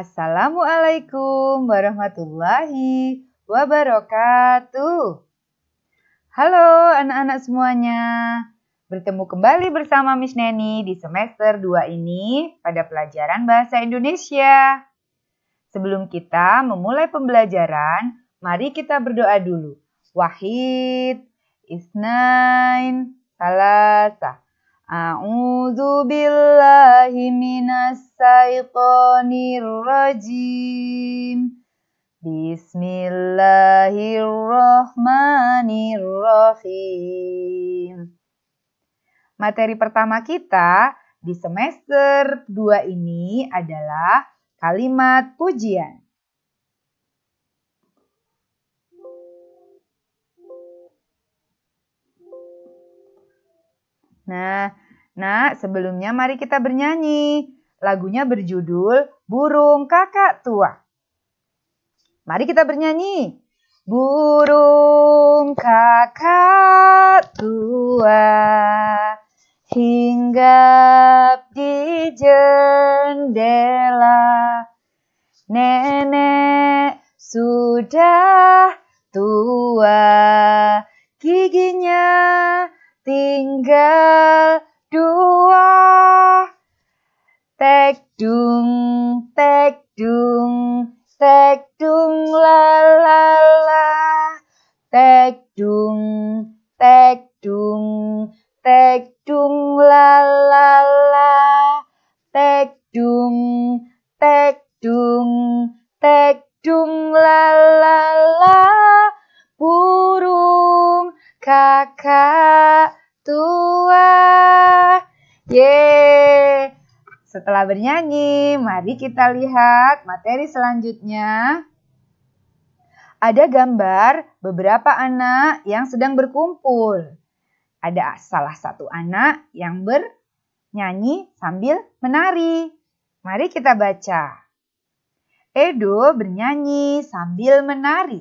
Assalamualaikum warahmatullahi wabarakatuh. Halo anak-anak semuanya. Bertemu kembali bersama Miss Neni di semester 2 ini pada pelajaran Bahasa Indonesia. Sebelum kita memulai pembelajaran, mari kita berdoa dulu. Wahid, Isnain, Salasa. A'udzu billahi minas syaitonir rajim. Bismillahirrahmanirrahim. Materi pertama kita di semester 2 ini adalah kalimat pujian. Nah, nah sebelumnya mari kita bernyanyi. Lagunya berjudul Burung Kakak Tua. Mari kita bernyanyi. Burung kakak tua hinggap di jendela. Nenek sudah tua, giginya tinggal dua tek dung tek dung tek dung la la la tek dung tek dung tek dung la la la tek dung tek dung tek dung la la la burung kakak Setelah bernyanyi, mari kita lihat materi selanjutnya. Ada gambar beberapa anak yang sedang berkumpul. Ada salah satu anak yang bernyanyi sambil menari. Mari kita baca. Edo bernyanyi sambil menari.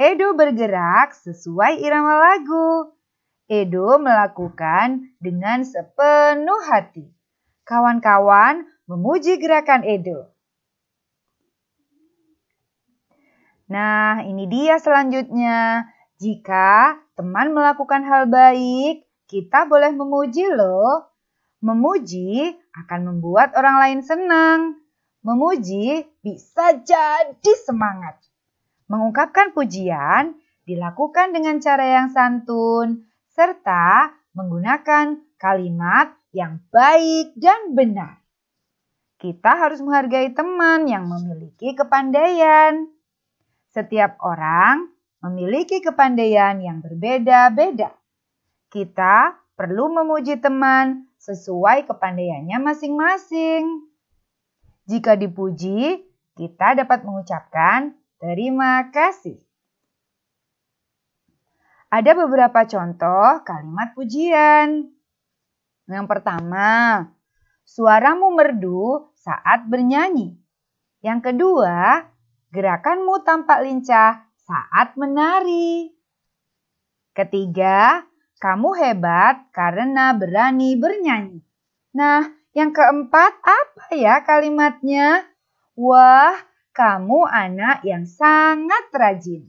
Edo bergerak sesuai irama lagu. Edo melakukan dengan sepenuh hati. Kawan-kawan memuji gerakan Edo. Nah, ini dia selanjutnya. Jika teman melakukan hal baik, kita boleh memuji loh. Memuji akan membuat orang lain senang. Memuji bisa jadi semangat. Mengungkapkan pujian dilakukan dengan cara yang santun serta menggunakan kalimat yang baik dan benar. Kita harus menghargai teman yang memiliki kepandaian. Setiap orang memiliki kepandaian yang berbeda-beda. Kita perlu memuji teman sesuai kepandaiannya masing-masing. Jika dipuji, kita dapat mengucapkan terima kasih. Ada beberapa contoh kalimat pujian. Yang pertama, suaramu merdu saat bernyanyi. Yang kedua, gerakanmu tampak lincah saat menari. Ketiga, kamu hebat karena berani bernyanyi. Nah, yang keempat apa ya kalimatnya? Wah, kamu anak yang sangat rajin.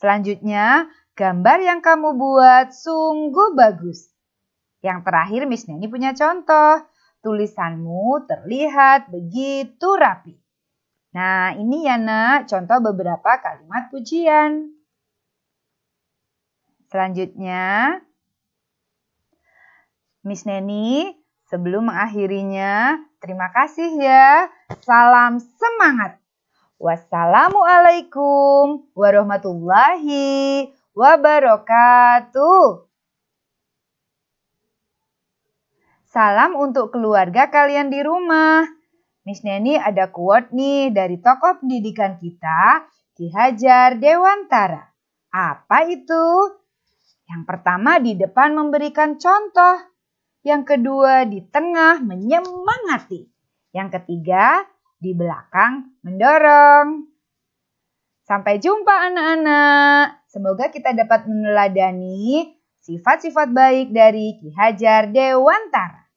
Selanjutnya, gambar yang kamu buat sungguh bagus. Yang terakhir Miss Neni punya contoh. Tulisanmu terlihat begitu rapi. Nah ini ya nak contoh beberapa kalimat pujian. Selanjutnya, Miss Neni sebelum mengakhirinya, terima kasih ya. Salam semangat. Wassalamualaikum warahmatullahi wabarakatuh. Salam untuk keluarga kalian di rumah. Miss Neni ada quote nih dari tokoh pendidikan kita, Ki Hajar Dewantara. Apa itu? Yang pertama di depan memberikan contoh. Yang kedua di tengah menyemangati. Yang ketiga di belakang mendorong. Sampai jumpa anak-anak. Semoga kita dapat meneladani Sifat-sifat baik dari Ki Hajar Dewantara.